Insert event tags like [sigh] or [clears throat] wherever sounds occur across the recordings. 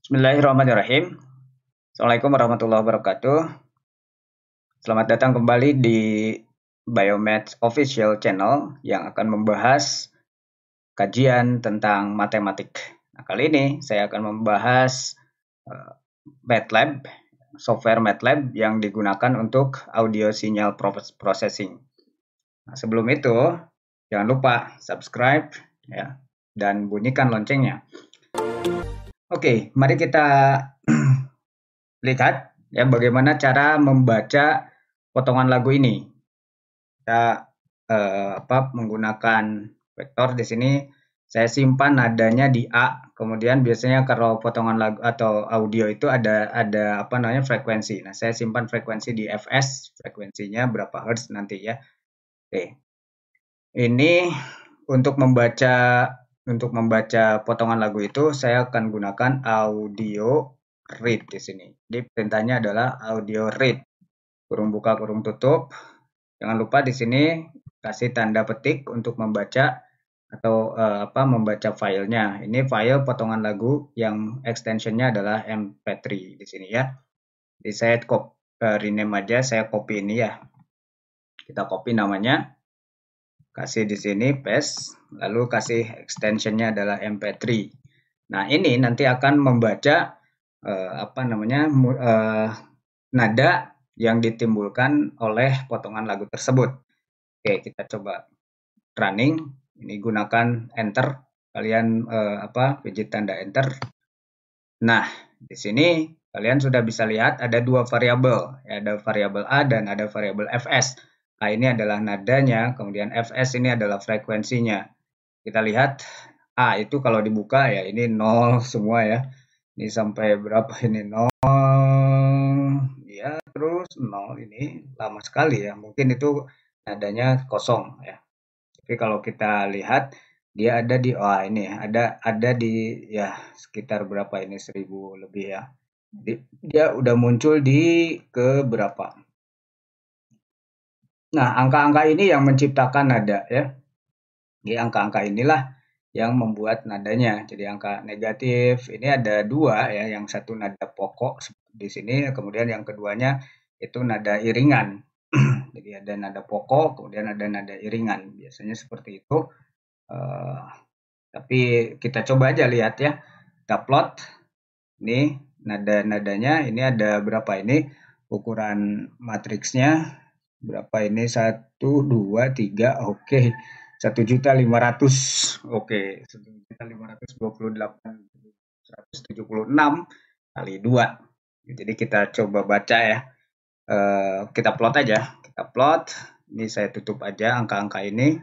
Bismillahirrahmanirrahim. Assalamualaikum warahmatullahi wabarakatuh. Selamat datang kembali di BioMath Official Channel yang akan membahas kajian tentang matematik. Nah, kali ini saya akan membahas uh, MATLAB, software MATLAB yang digunakan untuk audio signal processing. Nah, sebelum itu, jangan lupa subscribe ya dan bunyikan loncengnya. Oke, mari kita [clears throat] lihat ya bagaimana cara membaca potongan lagu ini. Kita uh, apa menggunakan vektor di sini saya simpan nadanya di A kemudian biasanya kalau potongan lagu atau audio itu ada ada apa namanya frekuensi nah saya simpan frekuensi di FS frekuensinya berapa hertz nanti ya oke ini untuk membaca untuk membaca potongan lagu itu saya akan gunakan audio read di sini jadi perintahnya adalah audio read kurung buka kurung tutup jangan lupa di sini kasih tanda petik untuk membaca atau uh, apa membaca filenya. Ini file potongan lagu yang extensionnya adalah MP3 di sini ya. Jadi saya copy, uh, eh, rename aja, saya copy ini ya. Kita copy namanya, kasih di sini paste, lalu kasih extensionnya adalah MP3. Nah ini nanti akan membaca uh, apa namanya uh, nada yang ditimbulkan oleh potongan lagu tersebut. Oke kita coba running ini gunakan enter, kalian eh, apa pijit tanda enter. Nah, di sini kalian sudah bisa lihat ada dua variabel, ya, ada variabel A dan ada variabel FS. A ini adalah nadanya, kemudian FS ini adalah frekuensinya. Kita lihat A itu kalau dibuka ya ini nol semua ya. Ini sampai berapa ini nol ya terus nol ini lama sekali ya mungkin itu nadanya kosong ya tapi kalau kita lihat dia ada di oh ini ada ada di ya sekitar berapa ini seribu lebih ya. Di, dia udah muncul di ke berapa? Nah, angka-angka ini yang menciptakan nada ya. Di angka-angka inilah yang membuat nadanya. Jadi angka negatif ini ada dua ya, yang satu nada pokok di sini, kemudian yang keduanya itu nada iringan. [clears throat] Jadi gitu ya. ada nada pokok kemudian ada nada iringan biasanya seperti itu uh, tapi kita coba aja lihat ya kita plot ini nada-nadanya ini ada berapa ini ukuran matriksnya berapa ini satu dua tiga oke satu juta lima ratus oke satu juta lima ratus dua puluh delapan seratus tujuh puluh enam kali dua jadi kita coba baca ya eh, kita plot aja plot ini saya tutup aja angka-angka ini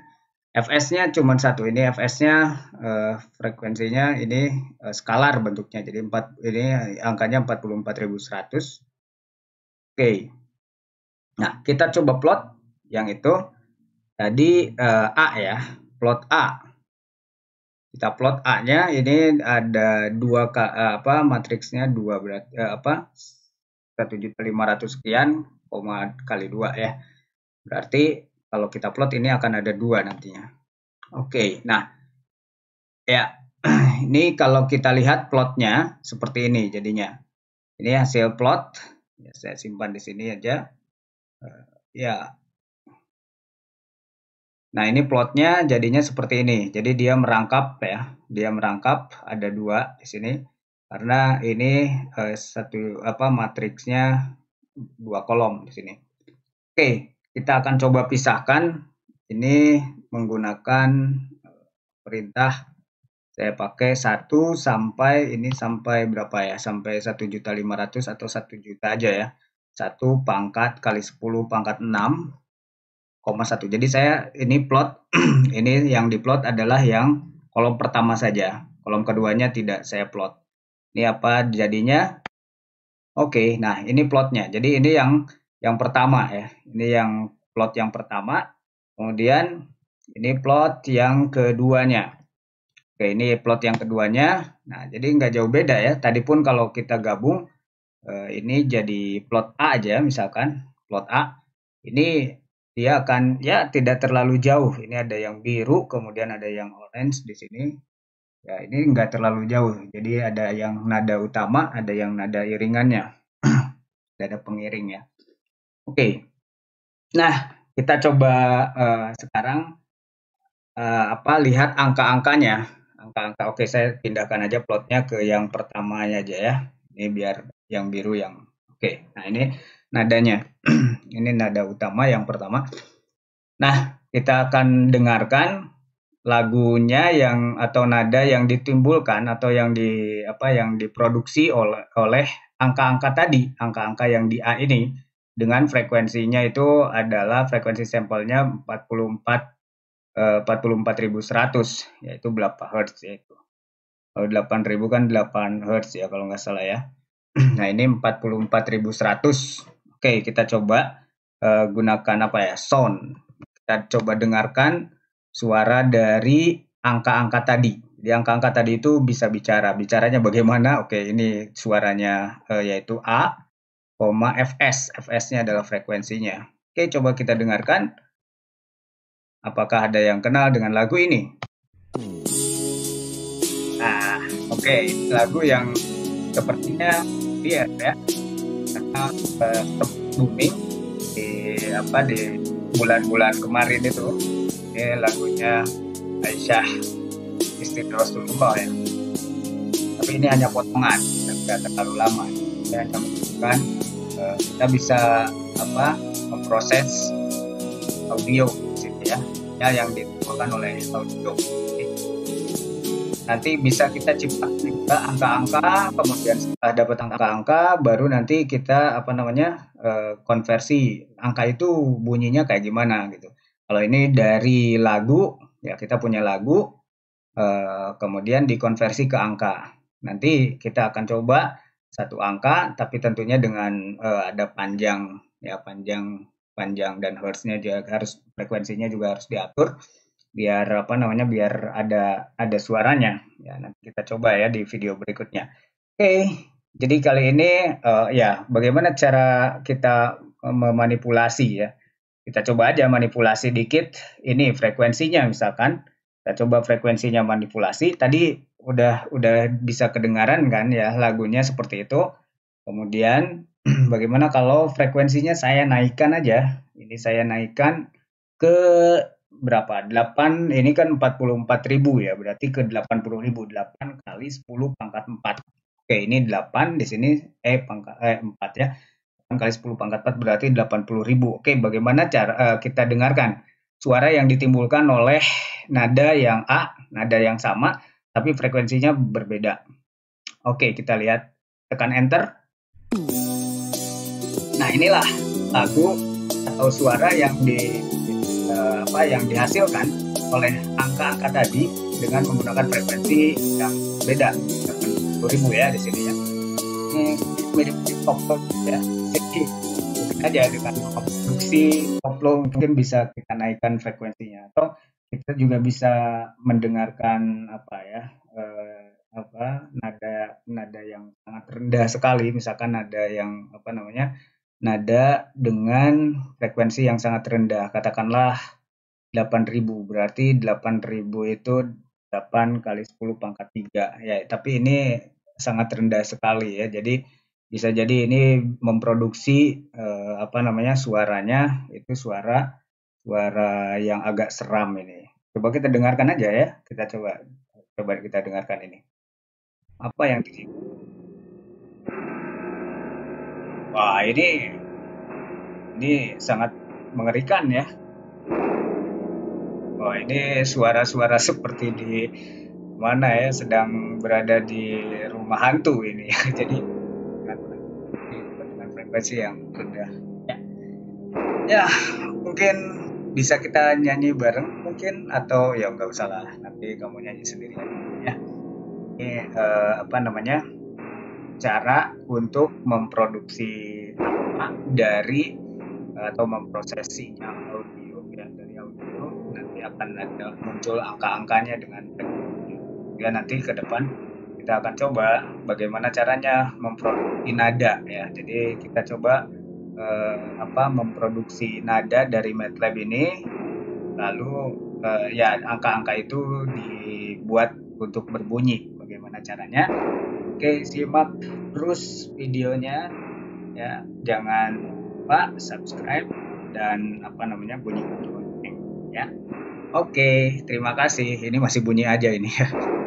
fs-nya cuma satu ini fs-nya uh, eh, frekuensinya ini uh, skalar bentuknya jadi empat ini angkanya 44100 oke nah kita coba plot yang itu tadi uh, a ya plot a kita plot A-nya ini ada dua apa matriksnya dua berarti uh, apa satu juta lima ratus sekian koma kali dua ya. Berarti kalau kita plot ini akan ada dua nantinya. Oke, okay, nah ya [clears throat] ini kalau kita lihat plotnya seperti ini jadinya. Ini hasil plot, ya, saya simpan di sini aja. Uh, ya, nah ini plotnya jadinya seperti ini. Jadi dia merangkap ya, dia merangkap ada dua di sini karena ini uh, satu apa matriksnya dua kolom di sini. Oke, kita akan coba pisahkan ini menggunakan eh, perintah saya pakai satu sampai ini sampai berapa ya? Sampai satu juta lima 1.500 atau satu juta aja ya. Satu pangkat kali sepuluh pangkat enam koma 1. Jadi saya ini plot [clears throat] ini yang diplot adalah yang kolom pertama saja. Kolom keduanya tidak saya plot. Ini apa jadinya? Oke, nah ini plotnya. Jadi ini yang yang pertama ya. Ini yang plot yang pertama. Kemudian ini plot yang keduanya. Oke, ini plot yang keduanya. Nah, jadi nggak jauh beda ya. Tadi pun kalau kita gabung, eh, ini jadi plot A aja misalkan. Plot A. Ini dia akan ya tidak terlalu jauh. Ini ada yang biru, kemudian ada yang orange di sini ya ini nggak terlalu jauh jadi ada yang nada utama ada yang nada iringannya [clears throat] ada pengiring ya oke okay. nah kita coba uh, sekarang uh, apa lihat angka-angkanya angka-angka oke okay, saya pindahkan aja plotnya ke yang pertamanya aja ya ini biar yang biru yang oke okay. nah ini nadanya [clears throat] ini nada utama yang pertama nah kita akan dengarkan lagunya yang atau nada yang ditimbulkan atau yang di apa yang diproduksi oleh oleh angka-angka tadi, angka-angka yang di A ini dengan frekuensinya itu adalah frekuensi sampelnya 44 44100 eh, yaitu berapa hertz yaitu. Kalau 8000 kan 8 hertz ya kalau nggak salah ya. [clears throat] nah, ini 44100. Oke, kita coba uh, gunakan apa ya? sound. Kita coba dengarkan suara dari angka-angka tadi. Di angka-angka tadi itu bisa bicara. Bicaranya bagaimana? Oke, ini suaranya e, yaitu A, FS. FS-nya adalah frekuensinya. Oke, coba kita dengarkan. Apakah ada yang kenal dengan lagu ini? Nah, oke, lagu yang sepertinya biar ya karena uh, booming di apa di bulan-bulan kemarin itu ini lagunya Aisyah istri Rasulullah ya tapi ini hanya potongan tidak terlalu lama saya akan menunjukkan eh, kita bisa apa memproses audio gitu ya, ya yang ditentukan oleh audio nanti bisa kita ciptakan angka-angka kemudian setelah dapat angka-angka baru nanti kita apa namanya eh, konversi angka itu bunyinya kayak gimana gitu kalau ini dari lagu, ya kita punya lagu, eh, kemudian dikonversi ke angka. Nanti kita akan coba satu angka, tapi tentunya dengan eh, ada panjang, ya panjang, panjang dan hertznya juga harus frekuensinya juga harus diatur biar apa namanya biar ada ada suaranya ya nanti kita coba ya di video berikutnya oke jadi kali ini uh, ya bagaimana cara kita memanipulasi ya kita coba aja manipulasi dikit ini frekuensinya misalkan kita coba frekuensinya manipulasi tadi udah udah bisa kedengaran kan ya lagunya seperti itu kemudian [clears throat] bagaimana kalau frekuensinya saya naikkan aja ini saya naikkan ke berapa 8 ini kan 44.000 ya berarti ke 80.000 8 kali 10 pangkat 4 oke ini 8 di sini eh pangkat eh, 4 ya kali 10 pangkat 4 berarti 80 ribu. Oke, bagaimana cara uh, kita dengarkan? Suara yang ditimbulkan oleh nada yang A, nada yang sama, tapi frekuensinya berbeda. Oke, kita lihat. Tekan Enter. Nah, inilah lagu atau suara yang di uh, apa yang dihasilkan oleh angka-angka tadi dengan menggunakan frekuensi yang beda. 80 ribu ya di sini ya ini mirip di koplo ya jadi aja dengan produksi koplo mungkin bisa kita naikkan frekuensinya atau kita juga bisa mendengarkan apa ya eh, apa nada nada yang sangat rendah sekali misalkan nada yang apa namanya nada dengan frekuensi yang sangat rendah katakanlah 8000 berarti 8000 itu 8 kali 10 pangkat 3 ya tapi ini sangat rendah sekali ya. Jadi bisa jadi ini memproduksi eh, apa namanya suaranya itu suara suara yang agak seram ini. Coba kita dengarkan aja ya. Kita coba coba kita dengarkan ini. Apa yang di Wah, ini ini sangat mengerikan ya. Wah, ini suara-suara seperti di mana ya sedang berada di rumah hantu ini ya [laughs] jadi dengan frekuensi yang rendah ya. ya mungkin bisa kita nyanyi bareng mungkin atau ya nggak usah lah nanti kamu nyanyi sendiri ya ini eh, apa namanya cara untuk memproduksi apa dari atau memproses audio ya dari audio nanti akan ada muncul angka-angkanya dengan ya nanti ke depan kita akan coba bagaimana caranya memproduksi nada ya jadi kita coba eh, apa memproduksi nada dari MATLAB ini lalu eh, ya angka-angka itu dibuat untuk berbunyi bagaimana caranya oke simak terus videonya ya jangan lupa subscribe dan apa namanya bunyi, bunyi ya Oke, terima kasih. Ini masih bunyi aja ini ya. [laughs]